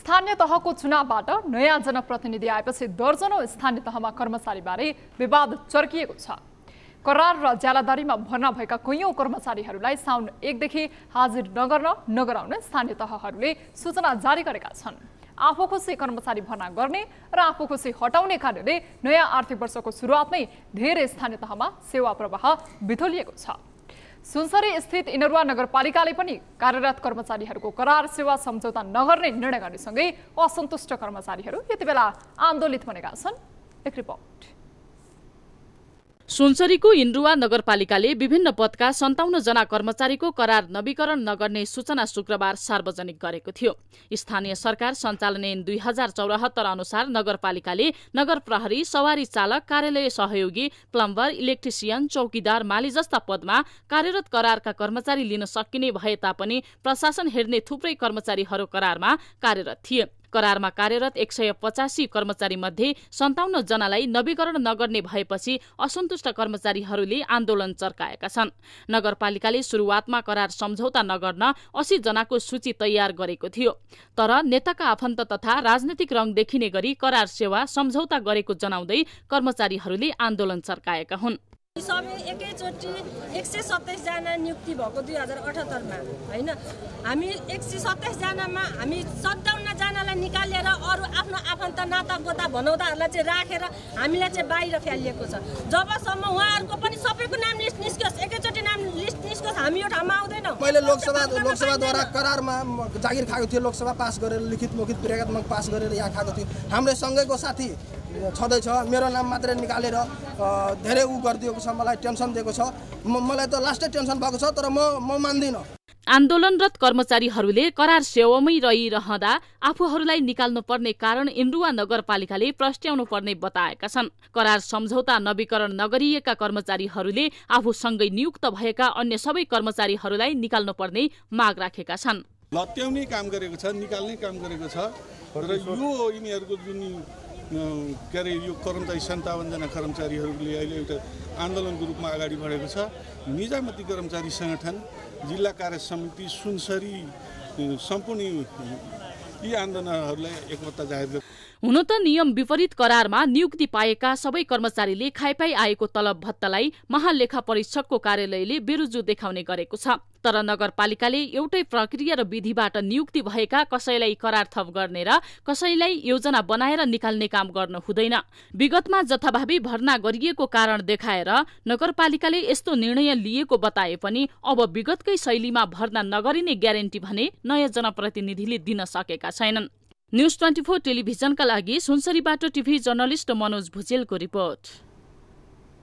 स्थानीय तहको चुनावबाट नयाँ जनप्रतिनिधि आएपछि दर्जनौँ स्थानीय तहमा कर्मचारीबारे विवाद चर्किएको छ करार र ज्यालादारीमा भर्ना भएका कैयौँ कर्मचारीहरूलाई साउन एकदेखि हाजिर नगर्न नगराउन स्थानीय तहहरूले सूचना जारी गरेका छन् आफू खुसी कर्मचारी भर्ना गर्ने र आफू खुसी हटाउने कार्यले नयाँ आर्थिक वर्षको सुरुवातमै धेरै स्थानीय तहमा सेवा प्रवाह बिथोलिएको छ सुनसरी स्थित इनरुवा नगरपालिकाले पनि कार्यरत कर्मचारीहरूको करार सेवा सम्झौता नगर्ने निर्णय गर्नेसँगै असन्तुष्ट कर्मचारीहरू यति बेला आन्दोलित बनेका छन् एक रिपोर्ट सुनसरीको इन्डुवा नगरपालिकाले विभिन्न पदका सन्ताउन्न जना कर्मचारीको करार नवीकरण नगर्ने सूचना शुक्रबार सार्वजनिक गरेको थियो स्थानीय सरकार सञ्चालन ऐन दुई हजार चौरात्तर अनुसार नगरपालिकाले नगर प्रहरी सवारी चालक कार्यालय सहयोगी प्लम्बर इलेक्ट्रिसियन चौकीदार माली जस्ता पदमा कार्यरत करारका कर्मचारी लिन सकिने भए तापनि प्रशासन हेर्ने थुप्रै कर्मचारीहरू करारमा कार्यरत थिए करारमा कार्यरत एक सय पचासी कर्मचारी मध्ये सन्ताउन्न जनालाई नवीकरण नगर्ने भएपछि असन्तुष्ट कर्मचारीहरूले आन्दोलन चर्काएका छन् नगरपालिकाले सुरुवातमा करार सम्झौता नगर्न अस्सी जनाको सूची तयार गरेको थियो तर नेताका आफन्त तथा राजनैतिक रङ देखिने गरी करार सेवा सम्झौता गरेको जनाउँदै कर्मचारीहरूले आन्दोलन चर्काएका हुन् सबै एकैचोटि एक सय सत्ताइसजना नियुक्ति भएको दुई हजार अठहत्तरमा होइन हामी एक सय सत्ताइसजनामा हामी सत्ताउन्नजनालाई निकालेर अरू आफ्नो आफन्त नाता गोता भनौँदाहरूलाई चाहिँ राखेर रा, हामीलाई चाहिँ बाहिर फ्यालिएको छ जबसम्म उहाँहरूको पनि सबैको नाम लिस्ट निस्कियोस् एकैचोटि नाम लिस्ट निस्कियोस् हामी यो ठाउँमा आउँदैन मैले लोकसभा लोकसभाद्वारा करारमा जागिर खाएको थियो लोकसभा पास गरेर लिखित मौखित प्रेगतमा पास गरेर यहाँ खाएको थियो हाम्रो सँगैको साथी छँदैछ मेरो नाम मात्रै निकालेर धेरै उ गरिदिएको छ मलाई टेन्सन दिएको छ मलाई त लास्टै टेन्सन भएको छ तर म म मान्दिनँ आन्दोलनरत कर्मचारीहरूले करार सेवामै रहिरहँदा आफूहरूलाई पर्ने कारण इन्डुवा नगरपालिकाले प्रस्ट्याउनु पर्ने बताएका छन् करार सम्झौता नवीकरण नगरिएका कर्मचारीहरूले आफूसँगै नियुक्त भएका अन्य सबै कर्मचारीहरूलाई पर्ने माग राखेका छन् लत्याउने काम गरेको छ निकाल्ने काम गरेको छ र यो यिनीहरूको जुन के अरे यो कर्मचारी सन्तावनजना कर्मचारीहरूले अहिले एउटा आन्दोलनको रूपमा अगाडि बढेको छ निजामती कर्मचारी सङ्गठन जिल्ला कार्य समिति सुनसरी सम्पूर्ण यी आन्दोलनहरूलाई एकमतता जाहेर हुन त नियम विपरीत करारमा नियुक्ति पाएका सबै कर्मचारीले खाइपाई आएको तलब भत्तालाई महालेखा परीक्षकको कार्यालयले बेरुजु देखाउने गरेको छ तर नगरपालिकाले एउटै प्रक्रिया र विधिबाट नियुक्ति भएका कसैलाई करार थप गर्ने र कसैलाई योजना बनाएर निकाल्ने काम गर्न हुँदैन विगतमा जथाभावी भर्ना गरिएको कारण देखाएर नगरपालिकाले यस्तो निर्णय लिएको बताए पनि अब विगतकै शैलीमा भर्ना नगरिने ग्यारेन्टी भने नयाँ जनप्रतिनिधिले दिन सकेका छैनन् न्युज ट्वेन्टी फोर टेलिभिजनका लागि सुनसरीबाट टिभी जर्नलिस्ट मनोज भुजेलको रिपोर्ट